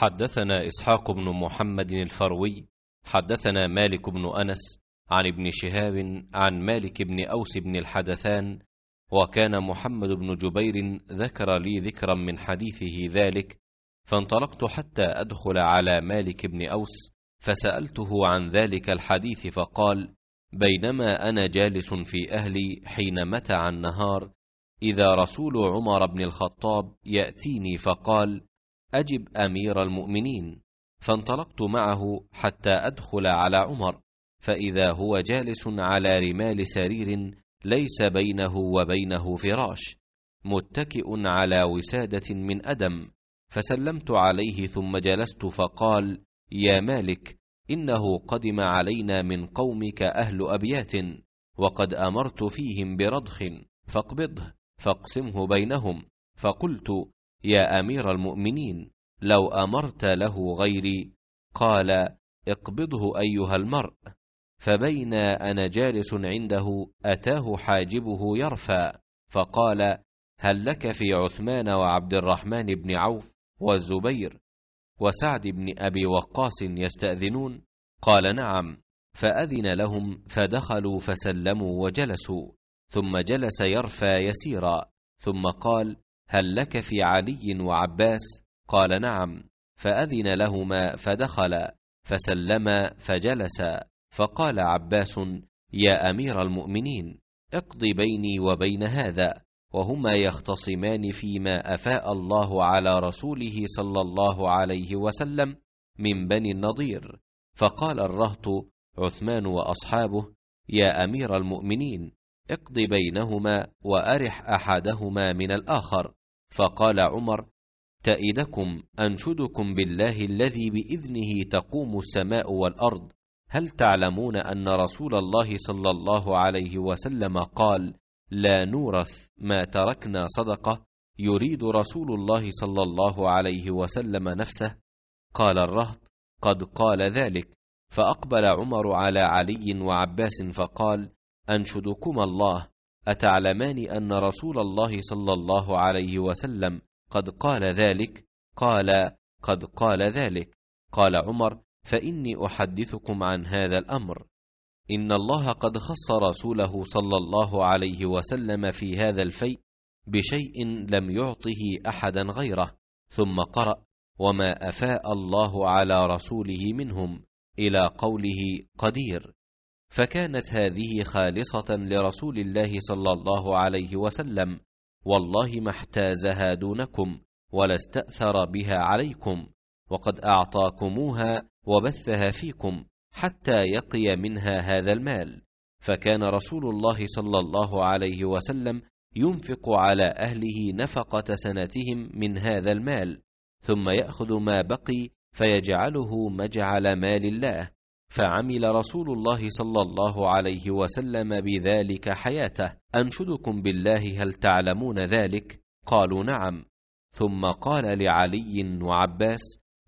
حدثنا إسحاق بن محمد الفروي حدثنا مالك بن أنس عن ابن شهاب عن مالك بن أوس بن الحدثان وكان محمد بن جبير ذكر لي ذكرا من حديثه ذلك فانطلقت حتى أدخل على مالك بن أوس فسألته عن ذلك الحديث فقال بينما أنا جالس في أهلي حين متع النهار إذا رسول عمر بن الخطاب يأتيني فقال أجب أمير المؤمنين فانطلقت معه حتى أدخل على عمر فإذا هو جالس على رمال سرير ليس بينه وبينه فراش متكئ على وسادة من أدم فسلمت عليه ثم جلست فقال يا مالك إنه قدم علينا من قومك أهل أبيات وقد أمرت فيهم برضخ فاقبضه فاقسمه بينهم فقلت يا امير المؤمنين لو امرت له غيري قال اقبضه ايها المرء فبينا انا جالس عنده اتاه حاجبه يرفى فقال هل لك في عثمان وعبد الرحمن بن عوف والزبير وسعد بن ابي وقاص يستاذنون قال نعم فاذن لهم فدخلوا فسلموا وجلسوا ثم جلس يرفى يسيرا ثم قال هل لك في علي وعباس قال نعم فأذن لهما فدخلا فسلما فجلسا فقال عباس يا أمير المؤمنين اقض بيني وبين هذا وهما يختصمان فيما أفاء الله على رسوله صلى الله عليه وسلم من بني النضير فقال الرهط عثمان وأصحابه يا أمير المؤمنين اقض بينهما وأرح أحدهما من الآخر فقال عمر تائدكم انشدكم بالله الذي باذنه تقوم السماء والارض هل تعلمون ان رسول الله صلى الله عليه وسلم قال لا نورث ما تركنا صدقه يريد رسول الله صلى الله عليه وسلم نفسه قال الرهط قد قال ذلك فاقبل عمر على علي وعباس فقال انشدكما الله أتعلمان أن رسول الله صلى الله عليه وسلم قد قال ذلك قال قد قال ذلك قال عمر فإني أحدثكم عن هذا الأمر إن الله قد خص رسوله صلى الله عليه وسلم في هذا الفيء بشيء لم يعطه أحدا غيره ثم قرأ وما أفاء الله على رسوله منهم إلى قوله قدير فكانت هذه خالصة لرسول الله صلى الله عليه وسلم والله ما احتازها دونكم ولا استأثر بها عليكم وقد أعطاكموها وبثها فيكم حتى يقي منها هذا المال فكان رسول الله صلى الله عليه وسلم ينفق على أهله نفقة سنتهم من هذا المال ثم يأخذ ما بقي فيجعله مجعل مال الله فعمل رسول الله صلى الله عليه وسلم بذلك حياته انشدكم بالله هل تعلمون ذلك قالوا نعم ثم قال لعلي وعباس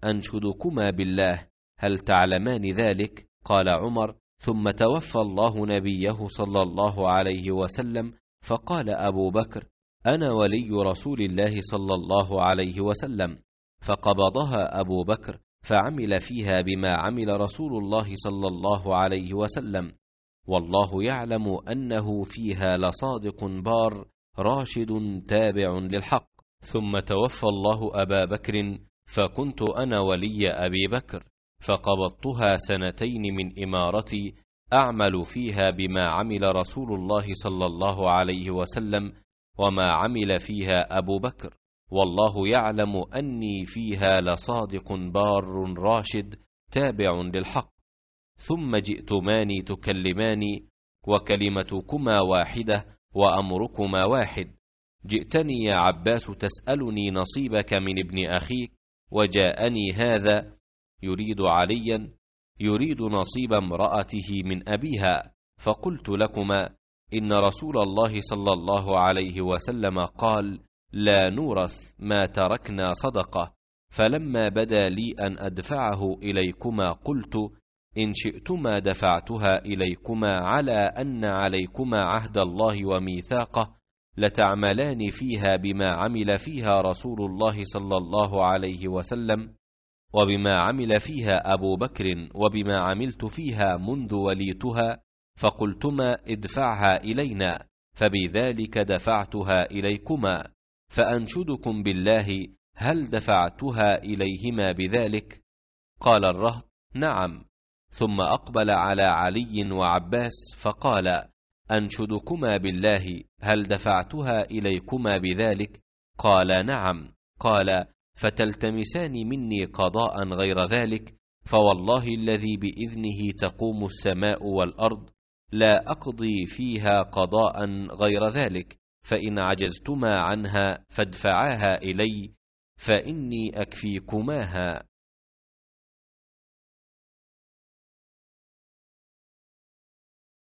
انشدكما بالله هل تعلمان ذلك قال عمر ثم توفى الله نبيه صلى الله عليه وسلم فقال ابو بكر انا ولي رسول الله صلى الله عليه وسلم فقبضها ابو بكر فعمل فيها بما عمل رسول الله صلى الله عليه وسلم والله يعلم انه فيها لصادق بار راشد تابع للحق ثم توفى الله ابا بكر فكنت انا ولي ابي بكر فقبضتها سنتين من امارتي اعمل فيها بما عمل رسول الله صلى الله عليه وسلم وما عمل فيها ابو بكر والله يعلم أني فيها لصادق بار راشد تابع للحق ثم جئتماني تكلماني وكلمتكما واحدة وأمركما واحد جئتني يا عباس تسألني نصيبك من ابن أخيك وجاءني هذا يريد عليا يريد نصيب امرأته من أبيها فقلت لكما إن رسول الله صلى الله عليه وسلم قال لا نورث ما تركنا صدقة فلما بدا لي أن أدفعه إليكما قلت إن شئتما دفعتها إليكما على أن عليكما عهد الله وميثاقه لتعملان فيها بما عمل فيها رسول الله صلى الله عليه وسلم وبما عمل فيها أبو بكر وبما عملت فيها منذ وليتها فقلتما ادفعها إلينا فبذلك دفعتها إليكما فأنشدكم بالله هل دفعتها إليهما بذلك؟ قال الرهط نعم ثم أقبل على علي وعباس فقال أنشدكما بالله هل دفعتها إليكما بذلك؟ قال نعم قال فتلتمسان مني قضاء غير ذلك فوالله الذي بإذنه تقوم السماء والأرض لا أقضي فيها قضاء غير ذلك فإن عجزتما عنها فادفعاها إلي فإني أكفيكماها